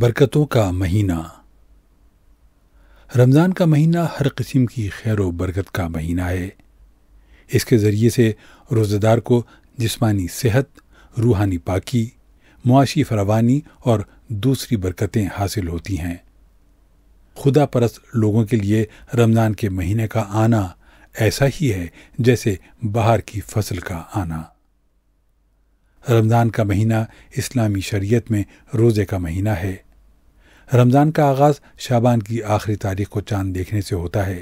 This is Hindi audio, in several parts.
बरकतों का महीना रमज़ान का महीना हर किस्म की खैर व बरकत का महीना है इसके ज़रिए से रोज़ेदार को जिस्मानी सेहत रूहानी पाकी मुआशी फरावानी और दूसरी बरकतें हासिल होती हैं खुदा परस्त लोगों के लिए रमज़ान के महीने का आना ऐसा ही है जैसे बाहर की फसल का आना रमज़ान का महीना इस्लामी शरीयत में रोज़े का महीना है रमज़ान का आगाज़ शाबान की आखिरी तारीख को चांद देखने से होता है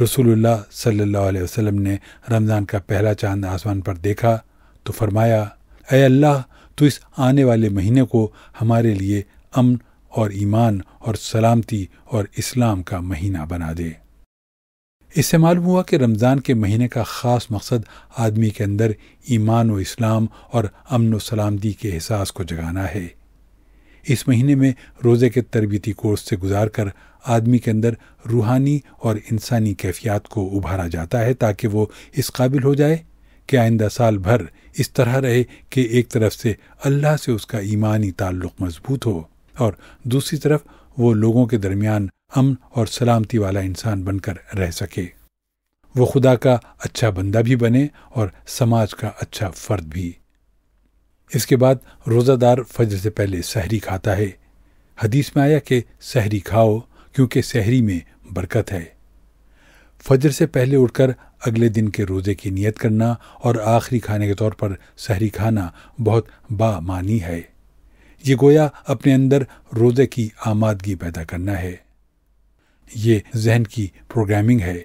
रसूलुल्लाह सल्ला अलैहि ने रमज़ान का पहला चांद आसमान पर देखा तो फरमाया अय अल्लाह तो इस आने वाले महीने को हमारे लिए अमन और ईमान और सलामती और इस्लाम का महीना बना दे इससे मालूम हुआ कि रमज़ान के महीने का ख़ास मकसद आदमी के अंदर ईमान व इस्लाम और अमन व सलामती के एहसास को जगाना है इस महीने में रोज़े के तरबती कोर्स से गुजार कर आदमी के अंदर रूहानी और इंसानी कैफियात को उभारा जाता है ताकि वो इस काबिल हो जाए कि आइंदा साल भर इस तरह रहे कि एक तरफ से अल्लाह से उसका ईमानी ताल्लुक़ मजबूत हो और दूसरी तरफ वो लोगों के दरमियान अमन और सलामती वाला इंसान बनकर रह सके वो खुदा का अच्छा बंदा भी बने और समाज का अच्छा फ़र्द भी इसके बाद रोज़ादार फजर से पहले सहरी खाता है हदीस में आया कि सहरी खाओ क्योंकि सहरी में बरकत है फजर से पहले उठकर अगले दिन के रोज़े की नियत करना और आखिरी खाने के तौर पर सहरी खाना बहुत बामानी है ये गोया अपने अंदर रोज़े की आमादगी पैदा करना है ये जहन की प्रोग्रामिंग है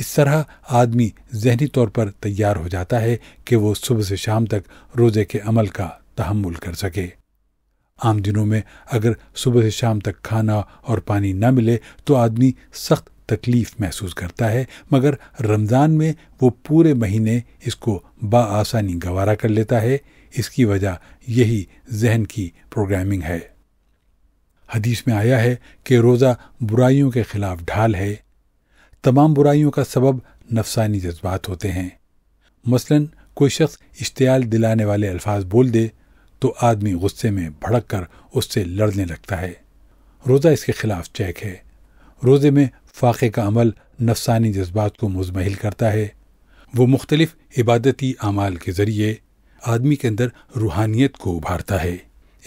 इस तरह आदमी जहनी तौर पर तैयार हो जाता है कि वो सुबह से शाम तक रोज़े के अमल का तहमुल कर सके आम दिनों में अगर सुबह से शाम तक खाना और पानी न मिले तो आदमी सख्त तकलीफ महसूस करता है मगर रमज़ान में वो पूरे महीने इसको बासानी गवारा कर लेता है इसकी वजह यही जहन की प्रोग्रामिंग है हदीस में आया है कि रोज़ा बुराइयों के खिलाफ ढाल है तमाम बुराइयों का सबब नफसानी जज्बात होते हैं मसलन कोई शख्स इश्तियाल दिलाने वाले अल्फाज बोल दे तो आदमी गुस्से में भड़क कर उससे लड़ने लगता है रोज़ा इसके खिलाफ चेक है रोज़े में फाक़े का अमल नफसानी जज्बात को मुजमहल करता है वो मुख्तलिफ इबादती अमाल के ज़रिए आदमी के अंदर रूहानियत को उभारता है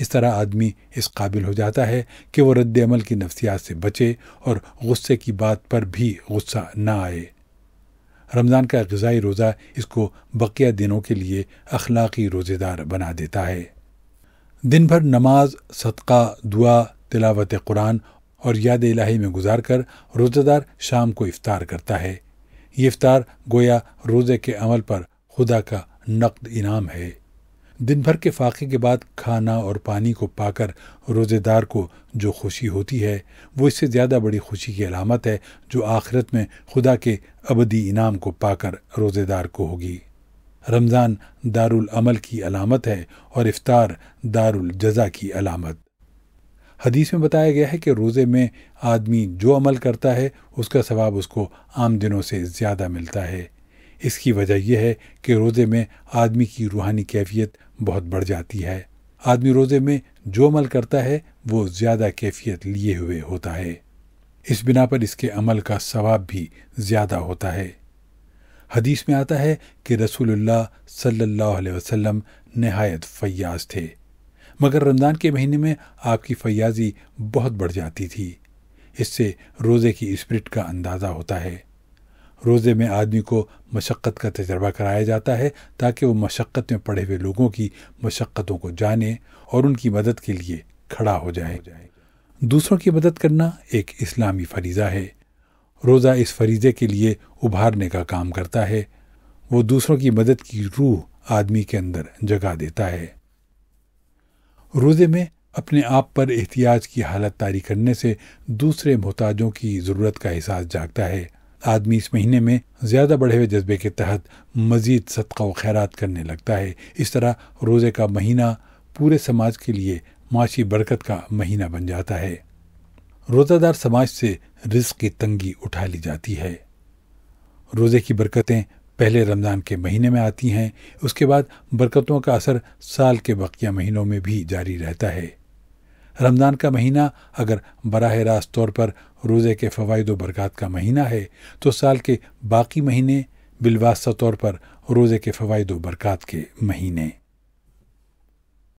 इस तरह आदमी इस काबिल हो जाता है कि वो रद्दमल की नफ्सियात से बचे और गुस्से की बात पर भी गुस्सा ना आए रमज़ान का गज़ाई रोज़ा इसको बकिया दिनों के लिए अखलाकी रोज़ेदार बना देता है दिन भर नमाज सदका दुआ तिलावत कुरान और याद इलाही में गुजार कर रोज़ेदार शाम को इफ़ार करता है ये इफ़ार गोया रोज़े के अमल पर खुदा का नकद इनाम है दिन भर के फाके के बाद खाना और पानी को पाकर रोज़ेदार को जो खुशी होती है वो इससे ज़्यादा बड़ी खुशी की अलामत है जो आखिरत में खुदा के अबदी इनाम को पाकर रोज़ेदार को होगी रमज़ान दारुल अमल की अलामत है और इफ्तार दारुल जज़ा की अलामत हदीस में बताया गया है कि रोज़े में आदमी जो अमल करता है उसका सवाब उसको आम दिनों से ज़्यादा मिलता है इसकी वजह यह है कि रोज़े में आदमी की रूहानी कैफियत बहुत बढ़ जाती है आदमी रोज़े में जो अमल करता है वो ज़्यादा कैफियत लिए हुए होता है इस बिना पर इसके अमल का सवाब भी ज़्यादा होता है हदीस में आता है कि रसूलुल्लाह सल्लल्लाहु अलैहि वसल्लम नहायत फयाज थे मगर रमज़ान के महीने में आपकी फयाजी बहुत बढ़ जाती थी इससे रोज़े की स्प्रिट का अंदाज़ा होता है रोज़े में आदमी को मशक्क़त का तजर्बा कराया जाता है ताकि वो मशक्क़त में पड़े हुए लोगों की मशक्क़तों को जाने और उनकी मदद के लिए खड़ा हो जाए दूसरों की मदद करना एक इस्लामी फरीज़ा है रोज़ा इस फरीज़े के लिए उभारने का काम करता है वो दूसरों की मदद की रूह आदमी के अंदर जगा देता है रोज़े में अपने आप पर एहतियाज की हालत तारी करने से दूसरे मोहताजों की ज़रूरत का एहसास जागता है आदमी इस महीने में ज़्यादा बढ़े हुए जज्बे के तहत मज़ीद सदका व खैरात करने लगता है इस तरह रोज़े का महीना पूरे समाज के लिए माशी बरकत का महीना बन जाता है रोज़ादार समाज से रिस्क की तंगी उठा ली जाती है रोज़े की बरकतें पहले रमज़ान के महीने में आती हैं उसके बाद बरकतों का असर साल के बकिया महीनों में भी जारी रहता है रमज़ान का महीना अगर बरह रास्त तौर पर रोज़े के फ़वाद व बरक़ात का महीना है तो साल के बाकी महीने बिलवास्ता तौर पर रोज़े के फ़वाद व बरक़ात के महीने